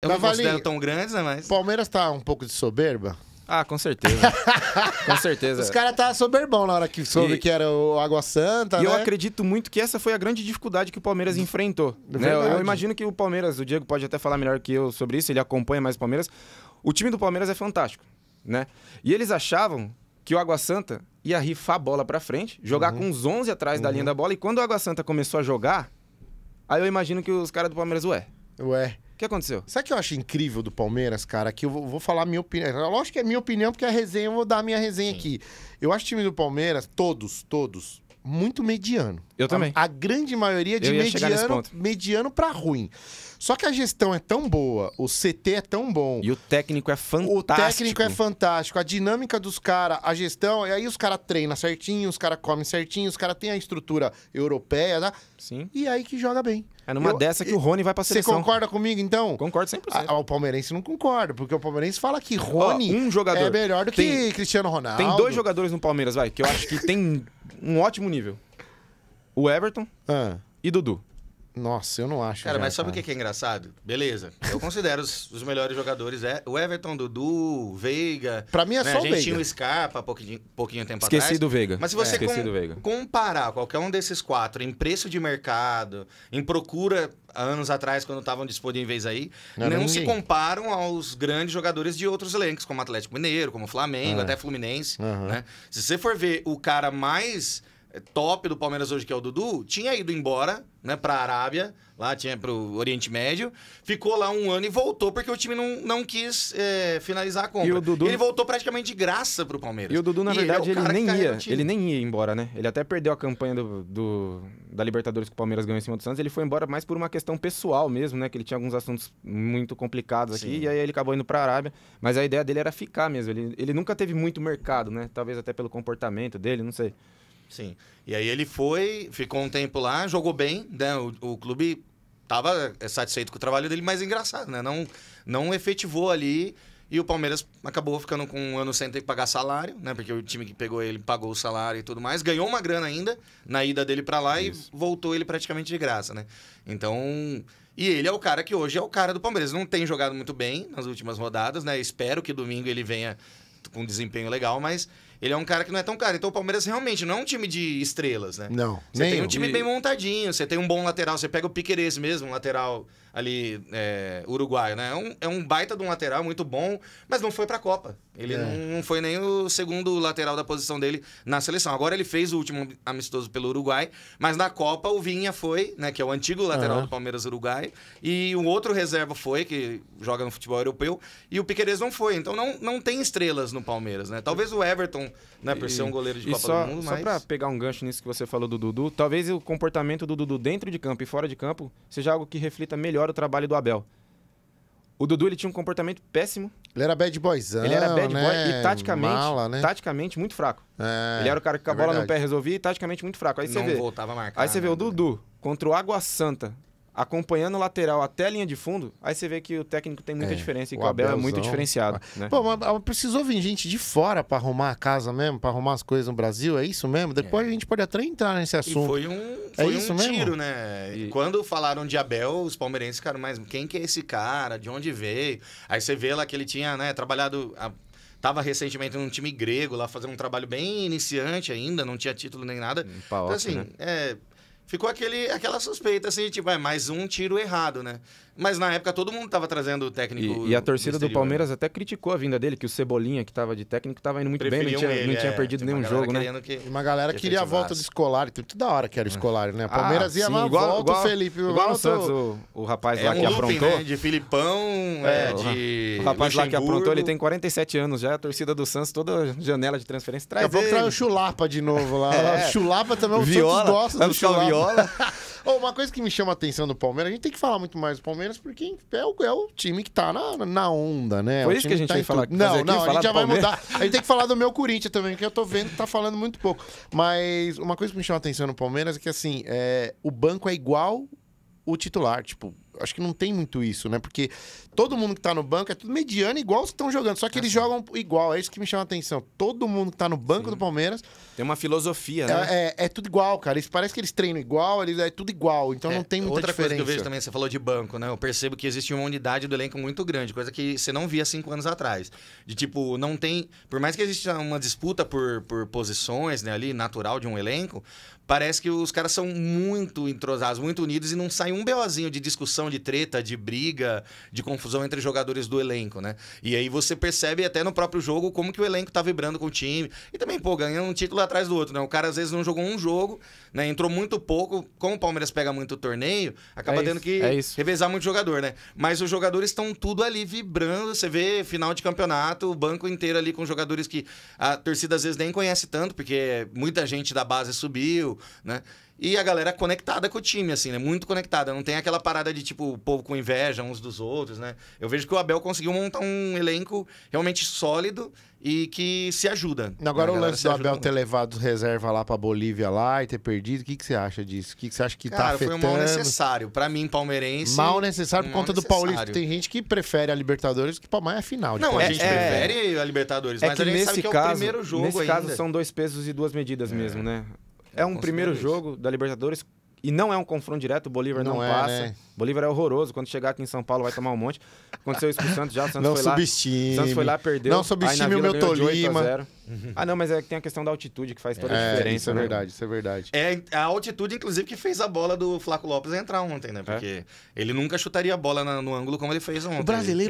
Eu Mas não vale... tão grandes, né? Mas. Palmeiras tá um pouco de soberba? Ah, com certeza. com certeza. Os caras tá soberbão na hora que soube e... que era o Água Santa. E né? eu acredito muito que essa foi a grande dificuldade que o Palmeiras enfrentou. Né? Eu, eu imagino que o Palmeiras, o Diego pode até falar melhor que eu sobre isso, ele acompanha mais o Palmeiras. O time do Palmeiras é fantástico, né? E eles achavam que o Água Santa ia rifar a bola para frente, jogar uhum. com os 11 atrás uhum. da linha uhum. da bola. E quando o Água Santa começou a jogar, aí eu imagino que os caras do Palmeiras, ué. Ué. O que aconteceu? Sabe o que eu acho incrível do Palmeiras, cara? Que eu vou, vou falar minha opinião. É lógico que é minha opinião, porque a resenha, eu vou dar a minha resenha Sim. aqui. Eu acho o time do Palmeiras, todos, todos, muito mediano. Eu também. A, a grande maioria de mediano, mediano para ruim. Só que a gestão é tão boa, o CT é tão bom. E o técnico é fantástico. O técnico é fantástico, a dinâmica dos caras, a gestão, e aí os caras treinam certinho, os caras comem certinho, os caras têm a estrutura europeia, tá? Sim. E aí que joga bem. É numa eu, dessa que o Rony vai pra seleção. Você concorda comigo, então? Concordo 100%. A, ah, o palmeirense não concorda, porque o palmeirense fala que Rony um jogador. é melhor do tem, que Cristiano Ronaldo. Tem dois jogadores no Palmeiras, vai, que eu acho que tem um ótimo nível. O Everton ah. e Dudu. Nossa, eu não acho. Cara, já, mas sabe o que é engraçado? Beleza. Eu considero os, os, melhores jogadores. É, o Everton, Dudu, Veiga. Pra mim é né? só o Veiga. A gente tinha o Scarpa pouquinho, pouquinho tempo Esqueci atrás. Esqueci do Veiga. Mas se você é. com, Veiga. comparar qualquer um desses quatro em preço de mercado, em procura anos atrás, quando estavam disponíveis aí, não, não se comparam aos grandes jogadores de outros elencos, como Atlético Mineiro, como Flamengo, é. até Fluminense. Uhum. Né? Se você for ver o cara mais top do Palmeiras hoje, que é o Dudu, tinha ido embora, né, pra Arábia, lá tinha pro Oriente Médio, ficou lá um ano e voltou porque o time não, não quis é, finalizar a compra. E o Dudu... Ele voltou praticamente de graça pro Palmeiras. E o Dudu, na e verdade, ele, é ele nem ia, ele nem ia embora, né? Ele até perdeu a campanha do, do, da Libertadores que o Palmeiras ganhou em cima do Santos, ele foi embora mais por uma questão pessoal mesmo, né, que ele tinha alguns assuntos muito complicados aqui, Sim. e aí ele acabou indo pra Arábia, mas a ideia dele era ficar mesmo, ele, ele nunca teve muito mercado, né, talvez até pelo comportamento dele, não sei. Sim. E aí ele foi, ficou um tempo lá, jogou bem, né? O, o clube estava é, satisfeito com o trabalho dele, mas é engraçado, né? Não, não efetivou ali. E o Palmeiras acabou ficando com um ano sem ter que pagar salário, né? Porque o time que pegou ele pagou o salário e tudo mais, ganhou uma grana ainda na ida dele para lá Isso. e voltou ele praticamente de graça, né? Então, e ele é o cara que hoje é o cara do Palmeiras. Não tem jogado muito bem nas últimas rodadas, né? Espero que domingo ele venha com um desempenho legal, mas ele é um cara que não é tão caro. Então o Palmeiras realmente não é um time de estrelas, né? Não. Você tem um time bem montadinho, você tem um bom lateral, você pega o Piquerez mesmo, um lateral ali é, uruguaio, né? É um, é um baita de um lateral muito bom, mas não foi pra Copa. Ele é. não, foi nem o segundo lateral da posição dele na seleção. Agora ele fez o último amistoso pelo Uruguai, mas na Copa o Vinha foi, né? Que é o antigo lateral uhum. do Palmeiras Uruguai. E o um outro reserva foi, que joga no futebol europeu, e o Piquerez não foi. Então não, não tem estrelas no Palmeiras, né? Talvez o Everton né, por e, ser um goleiro de Copa só, do Mundo. Mas... Só para pegar um gancho nisso que você falou do Dudu, talvez o comportamento do Dudu dentro de campo e fora de campo seja algo que reflita melhor o trabalho do Abel. O Dudu ele tinha um comportamento péssimo. Ele era bad boyzão, Ele era bad né? boy e né? taticamente, Mala, né? taticamente muito fraco. É, ele era o cara que a é bola verdade. no pé resolvia e taticamente muito fraco. Aí você Não vê. voltava a marcar. Aí você né? vê o Dudu contra o Água Santa, acompanhando o lateral até a linha de fundo, aí você vê que o técnico tem muita é, diferença e o que o Abel, é muito diferenciado. Ah, né? né? Pô, mas ah, precisou vir gente de fora para arrumar a casa mesmo, para arrumar as coisas no Brasil, é isso mesmo? Depois é. a gente pode até entrar nesse assunto. E foi um, é foi é um tiro, né? E... Quando falaram de Abel, os palmeirenses ficaram, mas quem que é esse cara? De onde veio? Aí você vê lá que ele tinha né, trabalhado... A... Tava recentemente num time grego lá, fazendo um trabalho bem iniciante ainda, não tinha título nem nada. então, assim, né? é ficou aquele, aquela suspeita, assim, tipo, é mais um tiro errado, né? Mas na época todo mundo estava trazendo o técnico. E, e a torcida do né? Palmeiras até criticou a vinda dele, que o Cebolinha, que estava de técnico, estava indo muito Preferiam bem, não tinha, ele, não tinha é, perdido tipo, nenhum jogo, né? Que... Uma galera que queria a volta do escolar, tudo da hora que era o escolar, é. né? O ah, Palmeiras ah, ia lá, igual, volta igual, o Felipe. Igual volta... Santos, o, o rapaz é lá um que looping, aprontou. Né? De Filipão, é, é de. O rapaz lá que aprontou, ele tem 47 anos já, a torcida do Santos, toda janela de transferência traz. Daqui a pouco traz o Chulapa de novo lá. É. Chulapa também, o Santos gosta do Chulapa. Guardiola. oh, uma coisa que me chama a atenção do Palmeiras, a gente tem que falar muito mais do Palmeiras, porque é o, é o time que tá na, na onda, né? É Foi isso que a gente tá vai falar. Não, não, a gente já vai mudar. A gente tem que falar do meu Corinthians também, que eu tô vendo que tá falando muito pouco. Mas uma coisa que me chama a atenção no Palmeiras é que, assim, é, o banco é igual o titular, tipo, acho que não tem muito isso, né? Porque todo mundo que tá no banco é tudo mediano, igual os que estão jogando. Só que é eles jogam igual, é isso que me chama a atenção. Todo mundo que tá no banco Sim. do Palmeiras. Tem uma filosofia, é, né? É, é, é, tudo igual, cara. Isso parece que eles treinam igual, eles, é tudo igual. Então é, não tem muita outra diferença. Outra coisa que eu vejo também, você falou de banco, né? Eu percebo que existe uma unidade do elenco muito grande, coisa que você não via cinco anos atrás. De tipo, não tem. Por mais que exista uma disputa por, por posições, né, ali, natural de um elenco, parece que os caras são muito entrosados, muito unidos e não sai um BOzinho de discussão de treta, de briga, de confusão entre jogadores do elenco, né? E aí você percebe até no próprio jogo como que o elenco tá vibrando com o time. E também, pô, ganhando um título atrás do outro, né? O cara às vezes não jogou um jogo, né? Entrou muito pouco. Como o Palmeiras pega muito torneio, acaba é tendo isso, que é revezar muito jogador, né? Mas os jogadores estão tudo ali vibrando. Você vê final de campeonato, o banco inteiro ali com jogadores que a torcida às vezes nem conhece tanto, porque muita gente da base subiu, né? E a galera conectada com o time, assim, né? Muito conectada. Não tem aquela parada de, tipo, o povo com inveja uns dos outros, né? Eu vejo que o Abel conseguiu montar um elenco realmente sólido e que se ajuda. Agora o lance do Abel muito. ter levado reserva lá pra Bolívia lá e ter perdido, o que, que você acha disso? O que, que você acha que tá Cara, tá afetando? foi um mal necessário. Pra mim, palmeirense... Mal necessário por mal conta necessário. do Paulista. Tem gente que prefere a Libertadores que pra mais é a final. Não, tipo, é, a gente é... prefere a Libertadores, é mas que a gente nesse sabe que caso, é o primeiro jogo Nesse ainda. caso, são dois pesos e duas medidas mesmo, é. né? É um primeiro isso. jogo da Libertadores e não é um confronto direto, o Bolívar não, não é, passa. Né? Bolívar é horroroso. Quando chegar aqui em São Paulo vai tomar um monte. Aconteceu isso com o Santos já. O Santos não foi subestime. Lá, Santos foi lá, perdeu. Não subestime o meu Tolima. Ah, não, mas é que tem a questão da altitude que faz toda a é, diferença. Isso é né? verdade, isso é verdade. É a altitude, inclusive, que fez a bola do Flaco Lopes entrar ontem, né? É? Porque é. ele nunca chutaria a bola no ângulo como ele fez ontem. O brasileiro